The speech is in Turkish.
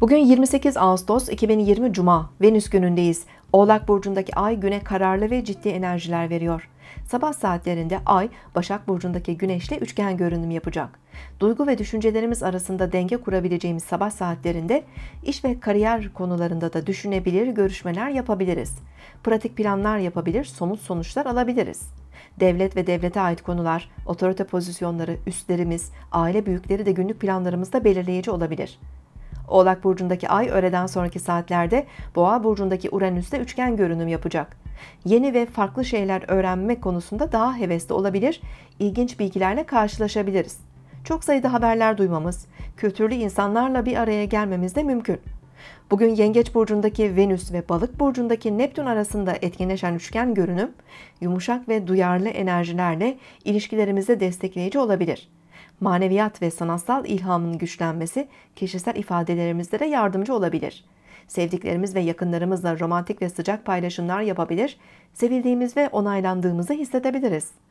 Bugün 28 Ağustos 2020 Cuma, Venüs günündeyiz. Oğlak Burcu'ndaki ay güne kararlı ve ciddi enerjiler veriyor. Sabah saatlerinde ay Başak Burcu'ndaki güneşle üçgen görünüm yapacak. Duygu ve düşüncelerimiz arasında denge kurabileceğimiz sabah saatlerinde iş ve kariyer konularında da düşünebilir, görüşmeler yapabiliriz. Pratik planlar yapabilir, somut sonuçlar alabiliriz. Devlet ve devlete ait konular, otorite pozisyonları, üstlerimiz, aile büyükleri de günlük planlarımızda belirleyici olabilir. Oğlak burcundaki ay öğleden sonraki saatlerde Boğa burcundaki Uranüs'te üçgen görünüm yapacak. Yeni ve farklı şeyler öğrenme konusunda daha hevesli olabilir, ilginç bilgilerle karşılaşabiliriz. Çok sayıda haberler duymamız, kültürlü insanlarla bir araya gelmemiz de mümkün. Bugün Yengeç burcundaki Venüs ve Balık burcundaki Neptün arasında etkileşen üçgen görünüm, yumuşak ve duyarlı enerjilerle ilişkilerimize destekleyici olabilir. Maneviyat ve sanatsal ilhamın güçlenmesi kişisel ifadelerimizde de yardımcı olabilir. Sevdiklerimiz ve yakınlarımızla romantik ve sıcak paylaşımlar yapabilir, sevildiğimiz ve onaylandığımızı hissedebiliriz.